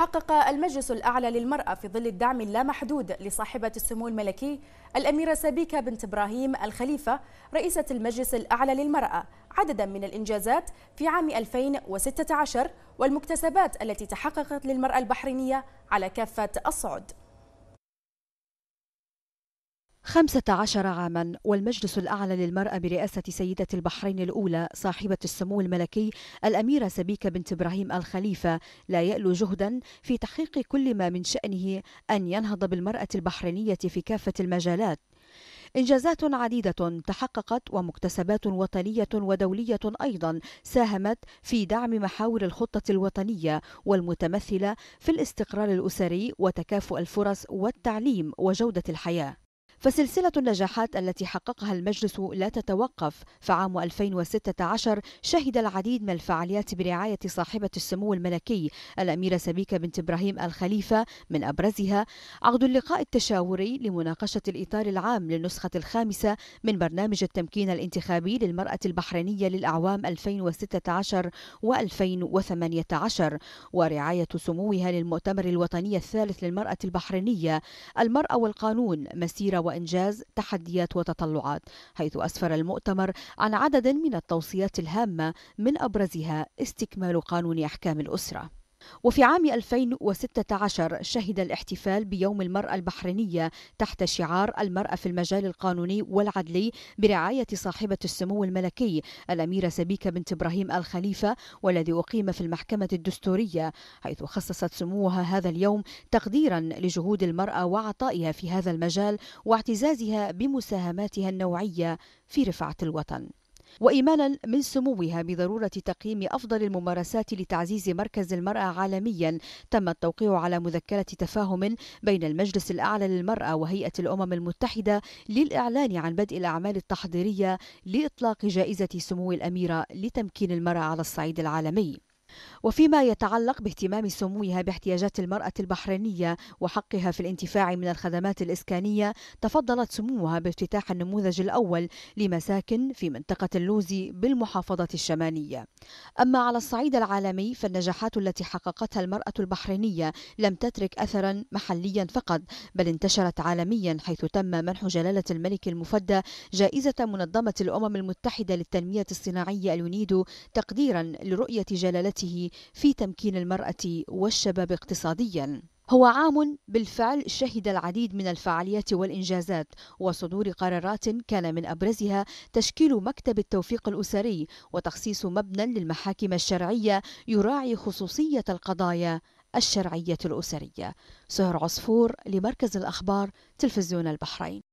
حقق المجلس الأعلى للمرأة في ظل الدعم اللامحدود لصاحبة السمو الملكي الأميرة سبيكة بنت إبراهيم الخليفة رئيسة المجلس الأعلى للمرأة عددا من الإنجازات في عام 2016 والمكتسبات التي تحققت للمرأة البحرينية على كافة الصعد خمسة عشر عاما والمجلس الأعلى للمرأة برئاسة سيدة البحرين الأولى صاحبة السمو الملكي الأميرة سبيكة بنت إبراهيم الخليفة لا يألو جهدا في تحقيق كل ما من شأنه أن ينهض بالمرأة البحرينية في كافة المجالات إنجازات عديدة تحققت ومكتسبات وطنية ودولية أيضا ساهمت في دعم محاور الخطة الوطنية والمتمثلة في الاستقرار الأسري وتكافؤ الفرص والتعليم وجودة الحياة فسلسلة النجاحات التي حققها المجلس لا تتوقف فعام 2016 شهد العديد من الفعاليات برعاية صاحبة السمو الملكي الأميرة سبيكة بنت إبراهيم الخليفة من أبرزها عقد اللقاء التشاوري لمناقشة الإطار العام للنسخة الخامسة من برنامج التمكين الانتخابي للمرأة البحرينية للأعوام 2016 و2018 ورعاية سموها للمؤتمر الوطني الثالث للمرأة البحرينية المرأة والقانون مسيرة وإنجاز تحديات وتطلعات حيث أسفر المؤتمر عن عدد من التوصيات الهامة من أبرزها استكمال قانون أحكام الأسرة وفي عام 2016 شهد الاحتفال بيوم المرأة البحرينية تحت شعار المرأة في المجال القانوني والعدلي برعاية صاحبة السمو الملكي الأميرة سبيكة بنت إبراهيم الخليفة والذي أقيم في المحكمة الدستورية حيث خصصت سموها هذا اليوم تقديرا لجهود المرأة وعطائها في هذا المجال واعتزازها بمساهماتها النوعية في رفعة الوطن وإيمانا من سموها بضرورة تقييم أفضل الممارسات لتعزيز مركز المرأة عالميا تم التوقيع على مذكرة تفاهم بين المجلس الأعلى للمرأة وهيئة الأمم المتحدة للإعلان عن بدء الأعمال التحضيرية لإطلاق جائزة سمو الأميرة لتمكين المرأة على الصعيد العالمي وفيما يتعلق باهتمام سموها باحتياجات المرأة البحرينية وحقها في الانتفاع من الخدمات الإسكانية تفضلت سموها بافتتاح النموذج الأول لمساكن في منطقة اللوزي بالمحافظة الشمالية أما على الصعيد العالمي فالنجاحات التي حققتها المرأة البحرينية لم تترك أثرا محليا فقط بل انتشرت عالميا حيث تم منح جلالة الملك المفدى جائزة منظمة الأمم المتحدة للتنمية الصناعية اليونيدو تقديرا لرؤية جلالته وتأثيراته في تمكين المرأة والشباب اقتصادياً. هو عام بالفعل شهد العديد من الفعاليات والإنجازات وصدور قرارات كان من أبرزها تشكيل مكتب التوفيق الأسري وتخصيص مبنى للمحاكم الشرعية يراعي خصوصية القضايا الشرعية الأسرية سهر عصفور لمركز الأخبار تلفزيون البحرين